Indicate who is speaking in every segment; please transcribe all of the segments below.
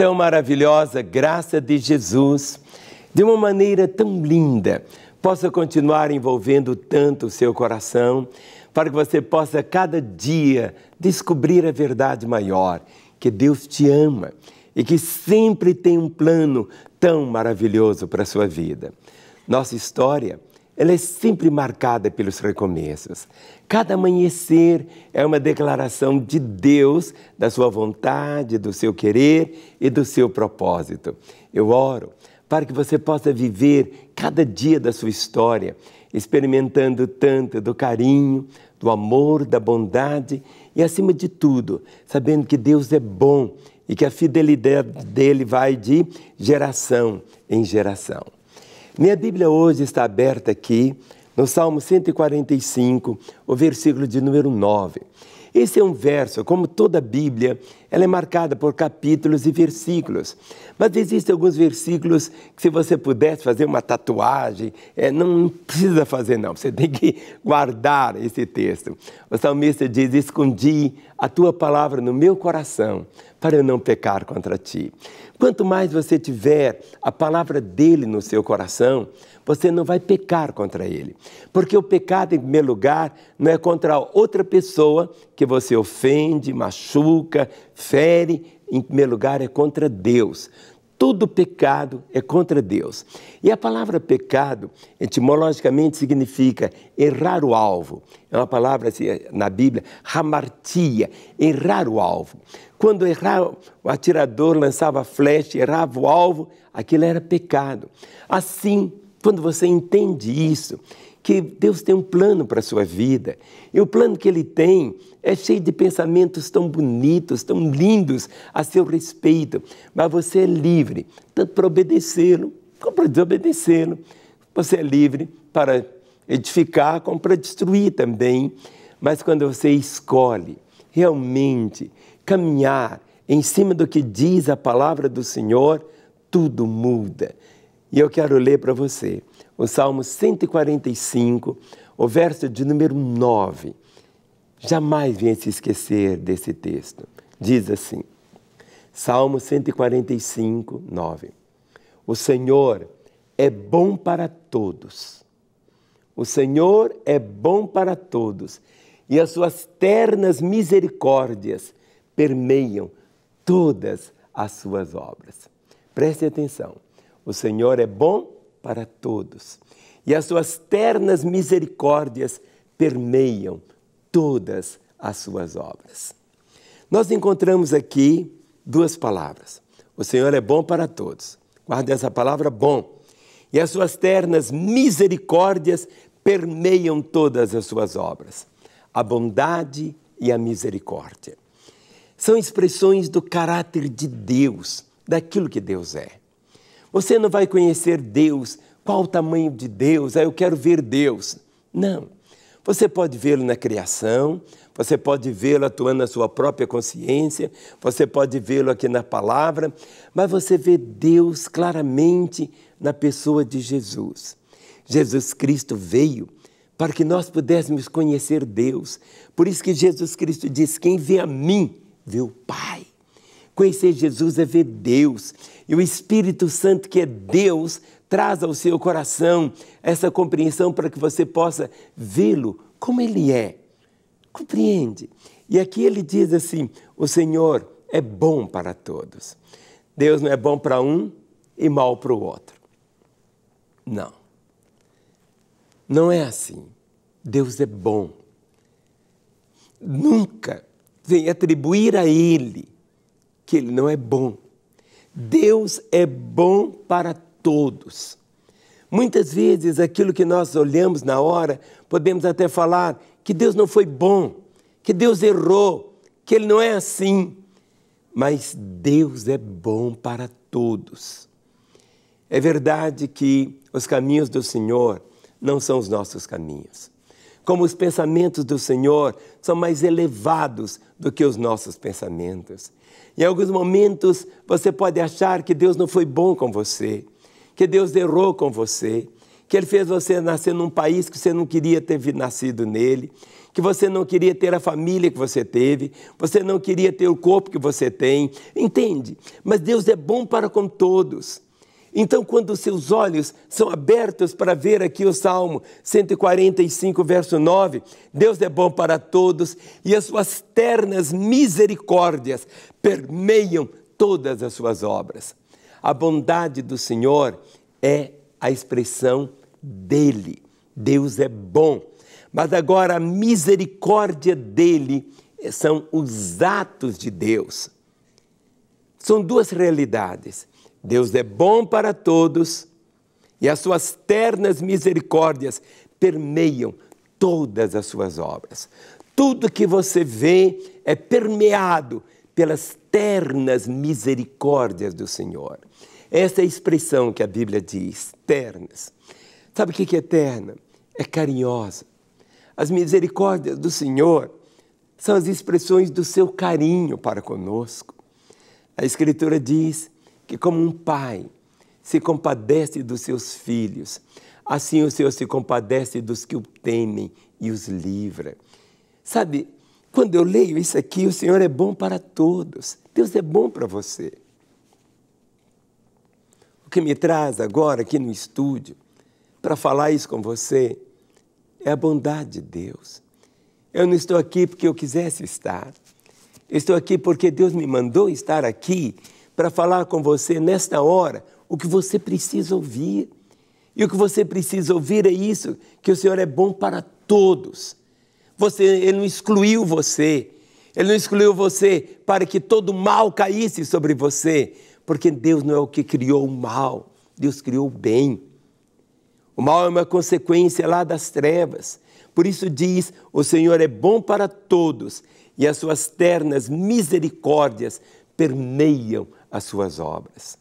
Speaker 1: tão maravilhosa graça de Jesus, de uma maneira tão linda, possa continuar envolvendo tanto o seu coração, para que você possa cada dia descobrir a verdade maior, que Deus te ama e que sempre tem um plano tão maravilhoso para a sua vida. Nossa história ela é sempre marcada pelos recomeços. Cada amanhecer é uma declaração de Deus, da sua vontade, do seu querer e do seu propósito. Eu oro para que você possa viver cada dia da sua história, experimentando tanto do carinho, do amor, da bondade e, acima de tudo, sabendo que Deus é bom e que a fidelidade dele vai de geração em geração. Minha Bíblia hoje está aberta aqui no Salmo 145, o versículo de número 9. Esse é um verso, como toda a Bíblia, ela é marcada por capítulos e versículos. Mas existem alguns versículos que, se você pudesse fazer uma tatuagem, é, não precisa fazer, não. Você tem que guardar esse texto. O salmista diz: Escondi a tua palavra no meu coração, para não pecar contra ti. Quanto mais você tiver a palavra dele no seu coração, você não vai pecar contra ele. Porque o pecado, em primeiro lugar, não é contra outra pessoa que você ofende, machuca, fere, em primeiro lugar é contra Deus todo pecado é contra Deus. E a palavra pecado, etimologicamente, significa errar o alvo. É uma palavra assim, na Bíblia, hamartia, errar o alvo. Quando errava o atirador lançava a flecha, errava o alvo, aquilo era pecado. Assim, quando você entende isso que Deus tem um plano para a sua vida. E o plano que Ele tem é cheio de pensamentos tão bonitos, tão lindos a seu respeito. Mas você é livre, tanto para obedecê-lo como para desobedecê-lo. Você é livre para edificar como para destruir também. Mas quando você escolhe realmente caminhar em cima do que diz a palavra do Senhor, tudo muda. E eu quero ler para você o Salmo 145, o verso de número 9. Jamais venha se esquecer desse texto. Diz assim, Salmo 145, 9. O Senhor é bom para todos. O Senhor é bom para todos, e as suas ternas misericórdias permeiam todas as suas obras. Preste atenção. O Senhor é bom para todos. E as suas ternas misericórdias permeiam todas as suas obras. Nós encontramos aqui duas palavras. O Senhor é bom para todos. Guarde essa palavra bom. E as suas ternas misericórdias permeiam todas as suas obras. A bondade e a misericórdia. São expressões do caráter de Deus, daquilo que Deus é. Você não vai conhecer Deus. Qual o tamanho de Deus? Ah, eu quero ver Deus. Não. Você pode vê-lo na criação, você pode vê-lo atuando na sua própria consciência, você pode vê-lo aqui na palavra, mas você vê Deus claramente na pessoa de Jesus. Jesus Cristo veio para que nós pudéssemos conhecer Deus. Por isso que Jesus Cristo diz: Quem vê a mim, vê o Pai. Conhecer Jesus é ver Deus. E o Espírito Santo, que é Deus, traz ao seu coração essa compreensão para que você possa vê-lo como ele é. Compreende? E aqui ele diz assim: o Senhor é bom para todos. Deus não é bom para um e mal para o outro. Não. Não é assim. Deus é bom. Nunca vem atribuir a Ele que ele não é bom. Deus é bom para todos. Muitas vezes aquilo que nós olhamos na hora, podemos até falar que Deus não foi bom, que Deus errou, que ele não é assim. Mas Deus é bom para todos. É verdade que os caminhos do Senhor não são os nossos caminhos como os pensamentos do Senhor são mais elevados do que os nossos pensamentos. Em alguns momentos você pode achar que Deus não foi bom com você, que Deus errou com você, que Ele fez você nascer num país que você não queria ter nascido nele, que você não queria ter a família que você teve, você não queria ter o corpo que você tem. Entende? Mas Deus é bom para com todos. Então, quando seus olhos são abertos para ver aqui o Salmo 145, verso 9, Deus é bom para todos e as suas ternas misericórdias permeiam todas as suas obras. A bondade do Senhor é a expressão dele. Deus é bom, mas agora a misericórdia dele são os atos de Deus. São duas realidades. Deus é bom para todos e as suas ternas misericórdias permeiam todas as suas obras. Tudo que você vê é permeado pelas ternas misericórdias do Senhor. Essa é a expressão que a Bíblia diz, ternas. Sabe o que é terna? É carinhosa. As misericórdias do Senhor são as expressões do seu carinho para conosco. A Escritura diz que, como um pai, se compadece dos seus filhos, assim o Senhor se compadece dos que o temem e os livra. Sabe, quando eu leio isso aqui, o Senhor é bom para todos. Deus é bom para você. O que me traz agora aqui no estúdio para falar isso com você é a bondade de Deus. Eu não estou aqui porque eu quisesse estar. Estou aqui porque Deus me mandou estar aqui para falar com você nesta hora o que você precisa ouvir. E o que você precisa ouvir é isso: que o Senhor é bom para todos. Você, ele não excluiu você. Ele não excluiu você para que todo mal caísse sobre você, porque Deus não é o que criou o mal, Deus criou o bem. O mal é uma consequência lá das trevas. Por isso diz: o Senhor é bom para todos e as suas ternas misericórdias permeiam as suas obras.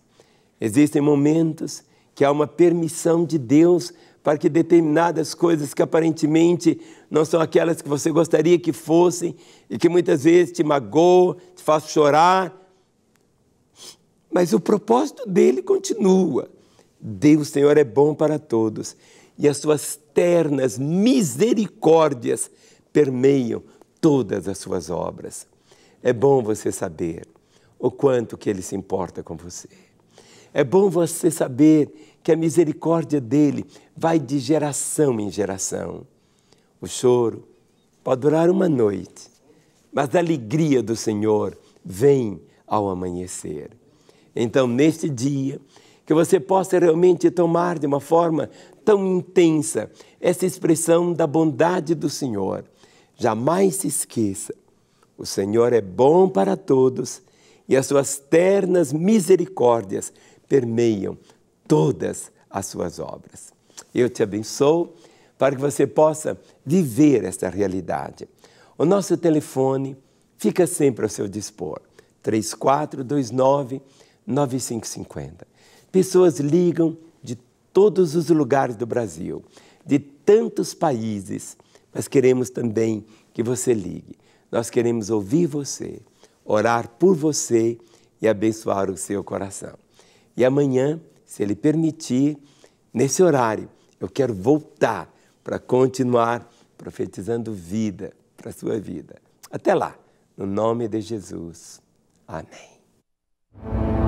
Speaker 1: Existem momentos que há uma permissão de Deus para que determinadas coisas que aparentemente não são aquelas que você gostaria que fossem e que muitas vezes te magoam, te faz chorar, mas o propósito dele continua. Deus, Senhor, é bom para todos e as suas ternas misericórdias permeiam todas as suas obras. É bom você saber o quanto que Ele se importa com você. É bom você saber que a misericórdia dele vai de geração em geração. O choro pode durar uma noite, mas a alegria do Senhor vem ao amanhecer. Então, neste dia, que você possa realmente tomar de uma forma tão intensa essa expressão da bondade do Senhor. Jamais se esqueça: o Senhor é bom para todos e as suas ternas misericórdias permeiam todas as suas obras. Eu te abençoo para que você possa viver esta realidade. O nosso telefone fica sempre ao seu dispor. 3429 9550. Pessoas ligam de todos os lugares do Brasil, de tantos países, mas queremos também que você ligue. Nós queremos ouvir você orar por você e abençoar o seu coração. E amanhã, se Ele permitir, nesse horário, eu quero voltar para continuar profetizando vida para a sua vida. Até lá, no nome de Jesus. Amém.